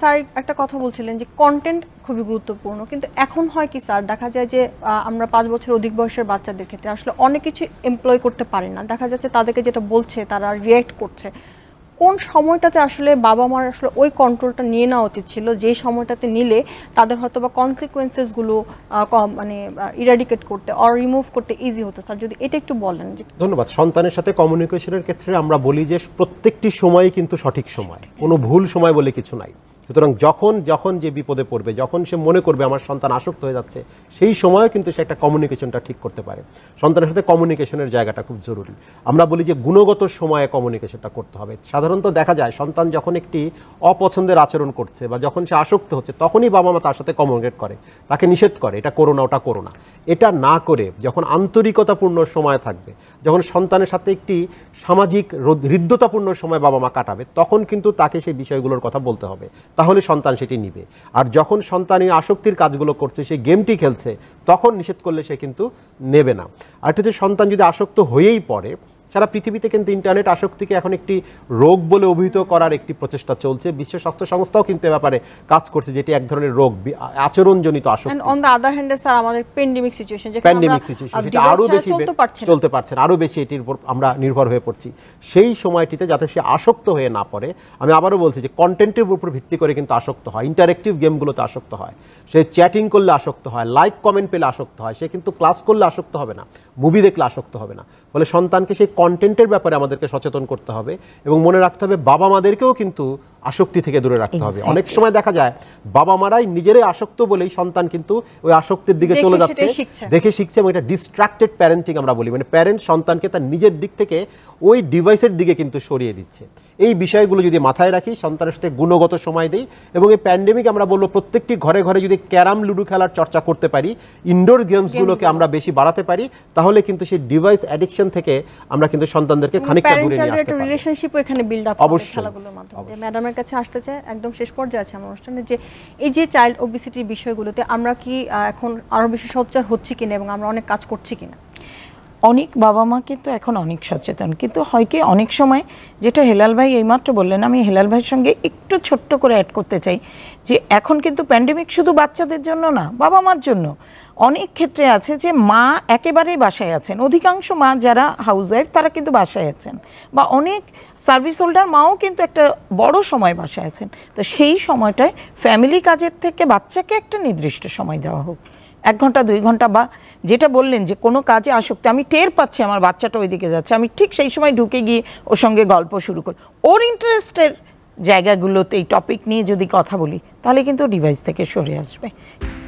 sir একটা কথা বলছিলেন যে কন্টেন্ট খুবই গুরুত্বপূর্ণ কিন্তু এখন হয় কি স্যার দেখা যায় যে আমরা পাঁচ বছর অধিক বয়সের বাচ্চাদের ক্ষেত্রে আসলে অনেক কিছু এমপ্লয় করতে পারি না দেখা যাচ্ছে তাদেরকে যেটা বলছে তারা রিয়্যাক্ট করছে কোন সময়টাতে আসলে বাবা মার আসলে ওই কন্ট্রোলটা নিয়ে নেওয়া উচিত ছিল যে সময়টাতে নিলে তাদের হয়তো বা কনসিকুয়েন্সেসগুলো মানে ইরাডিকেট করতে অর রিমুভ করতে ইজি হতো স্যার যদি এটা একটু বলেন ধন্যবাদ সন্তানের সাথে কমিউনিকেশনের ক্ষেত্রে আমরা বলি যে প্রত্যেকটি সময় কিন্তু সঠিক সময় কোনো ভুল সময় বলে কিছু নাই সুতরাং যখন যখন যে বিপদে পড়বে যখন সে মনে করবে আমার সন্তান আসক্ত হয়ে যাচ্ছে সেই সময়ও কিন্তু সে একটা কমিউনিকেশনটা ঠিক করতে পারে সন্তানের সাথে কমিউনিকেশনের জায়গাটা খুব জরুরি আমরা বলি যে গুণগত সময়ে কমিউনিকেশনটা করতে হবে সাধারণত দেখা যায় সন্তান যখন একটি অপছন্দের আচরণ করছে বা যখন সে আসক্ত হচ্ছে তখনই বাবা মা তার সাথে কমিউনিকেট করে তাকে নিষেধ করে এটা করো না ওটা করো না এটা না করে যখন আন্তরিকতাপূর্ণ সময় থাকবে যখন সন্তানের সাথে একটি সামাজিক হৃদ্যতাপূর্ণ সময় বাবা মা কাটাবে তখন কিন্তু তাকে সেই বিষয়গুলোর কথা বলতে হবে তাহলে সন্তান সেটি নিবে আর যখন সন্তান এই আসক্তির কাজগুলো করছে সে গেমটি খেলছে তখন নিষেধ করলে সে কিন্তু নেবে না আর হচ্ছে সন্তান যদি আসক্ত হয়েই পড়ে সারা পৃথিবীতে কিন্তু ইন্টারনেট আসক্তিকে এখন একটি রোগ বলে অভিহিত করার একটি প্রচেষ্টা চলছে বিশ্ব স্বাস্থ্য সংস্থাও কিন্তু এ ব্যাপারে কাজ করছে যেটি এক ধরনের রোগ আচরণজনিত আসক্তি on the other hand sir আমাদের প্যান্ডেমিক সিচুয়েশন যেটা প্যান্ডেমিক সিচুয়েশন সেটা আরো বেশি চলতে পারছে আরো বেশি এটির উপর আমরা নির্ভর হয়ে পড়ছি সেই সময়টিতে যাতে সে আসক্ত হয়ে না পড়ে আমি আবারও বলছি যে কন্টেন্টের উপর ভিত্তি করে কিন্তু আসক্ত হয় ইন্টারেক্টিভ গেমগুলোতে আসক্ত হয় সে চ্যাটিং করলে আসক্ত হয় লাইক কমেন্ট পেলে আসক্ত হয় সে কিন্তু ক্লাস করলে আসক্ত হবে না মুভি দেখলে আসক্ত হবে না ফলে সন্তানকে সেই কন্টেন্টের ব্যাপারে আমাদেরকে সচেতন করতে হবে এবং মনে রাখতে হবে বাবা মাদেরকেও কিন্তু আসক্তি থেকে দূরে রাখতে হবে অনেক সময় দেখা যায় বাবা মারাই নিজেরাই আসক্ত বলেই সন্তান কিন্তু ওই আসক্তির দিকে চলে যাচ্ছে দেখে শিখছে এবং এটা ডিস্ট্রাক্টেড প্যারেন্টিং আমরা বলি মানে প্যারেন্ট সন্তানকে তার নিজের দিক থেকে ওই ডিভাইসের দিকে কিন্তু সরিয়ে দিচ্ছে এই বিষয়গুলো যদি মাথায় রাখি সন্তানের সাথে গুণগত সময় দিই এবং এই প্যান্ডেমিক আমরা বলবো প্রত্যেকটি ঘরে ঘরে যদি ক্যারাম লুডু খেলার চর্চা করতে পারি ইনডোর গেমসগুলোকে আমরা বেশি বাড়াতে পারি তাহলে কিন্তু সেই ডিভাইস অ্যাডিকশন থেকে আমরা কিন্তু সন্তানদেরকে খানিকটা দূরে নিয়ে আসতে পারি অবশ্যই আপনার কাছে আসতে চাই একদম শেষ পর্যায়ে আছে আমার অনুষ্ঠানে যে এই যে চাইল্ড ওবিসিটির বিষয়গুলোতে আমরা কি এখন আরও বেশি সচ্চার হচ্ছি কিনা এবং আমরা অনেক কাজ করছি কিনা অনেক বাবা মা কিন্তু এখন অনেক সচেতন কিন্তু হয় কি অনেক সময় যেটা হেলাল ভাই এইমাত্র বললেন আমি হেলাল ভাইয়ের সঙ্গে একটু ছোট্ট করে অ্যাড করতে চাই যে এখন কিন্তু প্যান্ডেমিক শুধু বাচ্চাদের জন্য না বাবা মার জন্য অনেক ক্ষেত্রে আছে যে মা একেবারেই বাসায় আছেন অধিকাংশ মা যারা হাউসওয়াইফ তারা কিন্তু বাসায় আছেন বা অনেক সার্ভিস হোল্ডার মাও কিন্তু একটা বড় সময় বাসায় আছেন তো সেই সময়টায় ফ্যামিলি কাজের থেকে বাচ্চাকে একটা নির্দিষ্ট সময় দেওয়া হোক এক ঘন্টা দুই ঘন্টা বা যেটা বললেন যে কোনো কাজে আসক্তি আমি টের পাচ্ছি আমার বাচ্চাটা ওইদিকে যাচ্ছে আমি ঠিক সেই সময় ঢুকে গিয়ে ওর সঙ্গে গল্প শুরু করি ওর ইন্টারেস্টের জায়গাগুলোতে এই টপিক নিয়ে যদি কথা বলি তাহলে কিন্তু ডিভাইস থেকে সরে আসবে